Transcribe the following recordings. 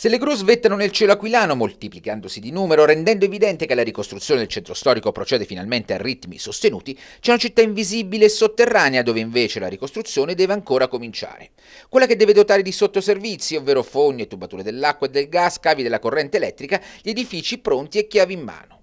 Se le gru svettano nel cielo aquilano, moltiplicandosi di numero, rendendo evidente che la ricostruzione del centro storico procede finalmente a ritmi sostenuti, c'è una città invisibile e sotterranea dove invece la ricostruzione deve ancora cominciare. Quella che deve dotare di sottoservizi, ovvero fogne, tubature dell'acqua e del gas, cavi della corrente elettrica, gli edifici pronti e chiavi in mano.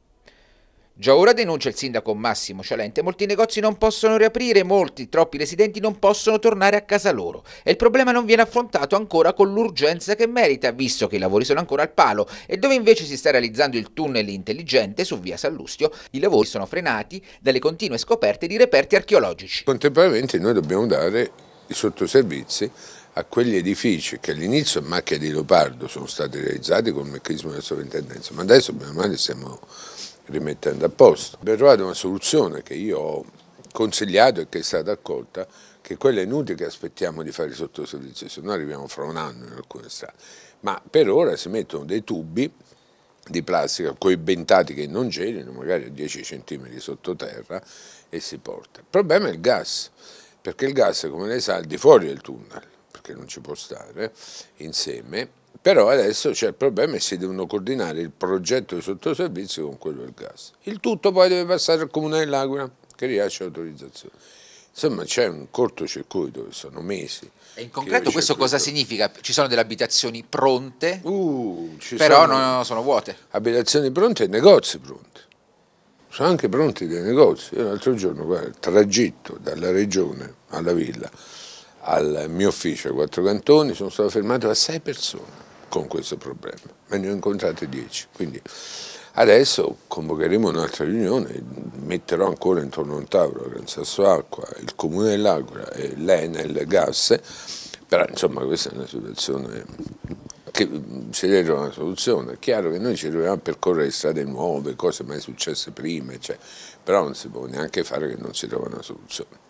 Già ora denuncia il sindaco Massimo Cialente, molti negozi non possono riaprire, molti, troppi residenti non possono tornare a casa loro e il problema non viene affrontato ancora con l'urgenza che merita, visto che i lavori sono ancora al palo e dove invece si sta realizzando il tunnel intelligente su via Sallustio, i lavori sono frenati dalle continue scoperte di reperti archeologici. Contemporaneamente noi dobbiamo dare i sottoservizi a quegli edifici che all'inizio in macchia di leopardo sono stati realizzati con il meccanismo della sovrintendenza, ma adesso bene male siamo rimettendo a posto. Abbiamo trovato una soluzione che io ho consigliato e che è stata accolta, che quella è inutile che aspettiamo di fare sotto servizio, se no arriviamo fra un anno in alcune strade, ma per ora si mettono dei tubi di plastica coibentati che non gelino, magari a 10 cm sottoterra e si porta. Il problema è il gas, perché il gas come lei sa è al di fuori del tunnel, perché non ci può stare insieme però adesso c'è il problema e si devono coordinare il progetto di sottoservizio con quello del gas. Il tutto poi deve passare al Comune dell'Aquila che rilascia l'autorizzazione. Insomma c'è un cortocircuito sono mesi. E in concreto questo cosa significa? Ci sono delle abitazioni pronte, uh, però sono, non sono vuote. Abitazioni pronte e negozi pronti. Sono anche pronti dei negozi. Io l'altro giorno, guarda, il tragitto dalla regione alla villa al mio ufficio a Quattro Cantoni, sono stato fermato da sei persone con questo problema, me ne ho incontrate 10, quindi adesso convocheremo un'altra riunione, metterò ancora intorno a un tavolo Gran Sasso Acqua, il Comune dell'Agora e l'Enel Gas, però insomma questa è una situazione che mm, si deve trovare una soluzione, è chiaro che noi ci dobbiamo percorrere strade nuove, cose mai successe prima, cioè, però non si può neanche fare che non si trova una soluzione.